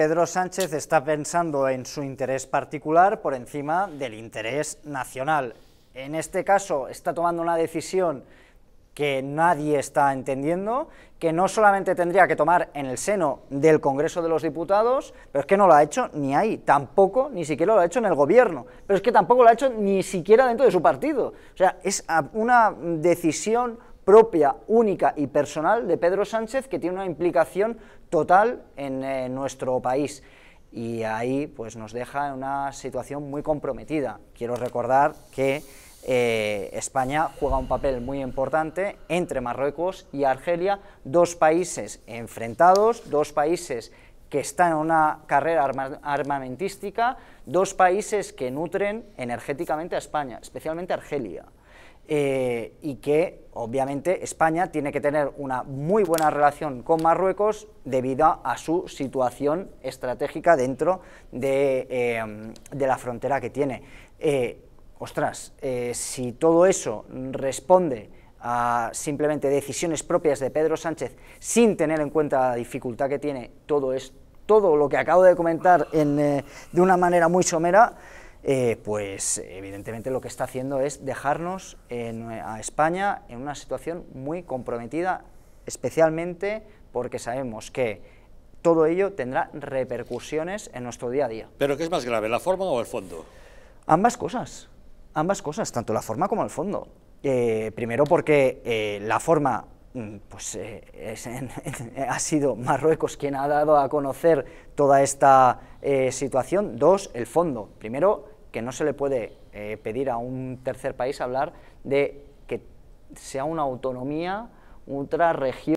Pedro Sánchez está pensando en su interés particular por encima del interés nacional. En este caso está tomando una decisión que nadie está entendiendo, que no solamente tendría que tomar en el seno del Congreso de los Diputados, pero es que no lo ha hecho ni ahí, tampoco, ni siquiera lo ha hecho en el Gobierno, pero es que tampoco lo ha hecho ni siquiera dentro de su partido. O sea, es una decisión propia, única y personal de Pedro Sánchez que tiene una implicación total en eh, nuestro país. Y ahí pues, nos deja en una situación muy comprometida. Quiero recordar que eh, España juega un papel muy importante entre Marruecos y Argelia, dos países enfrentados, dos países que están en una carrera armamentística, dos países que nutren energéticamente a España, especialmente Argelia. Eh, y que obviamente España tiene que tener una muy buena relación con Marruecos debido a su situación estratégica dentro de, eh, la frontera que tiene. Eh, ostras, si todo eso responde a simplemente decisiones propias de Pedro Sánchez sin tener en cuenta la dificultad que tiene todo, lo que acabo de comentar de una manera muy somera, eh, pues evidentemente lo que está haciendo es dejarnos en, a España en una situación muy comprometida, especialmente porque sabemos que todo ello tendrá repercusiones en nuestro día a día. ¿Pero qué es más grave, la forma o el fondo? Ambas cosas, ambas cosas, tanto la forma como el fondo. Eh, primero porque eh, la forma mm, pues, ha sido Marruecos quien ha dado a conocer toda esta situación. Dos, el fondo. Primero, que no se le puede eh, pedir a un tercer país hablar de que sea una autonomía, otra región.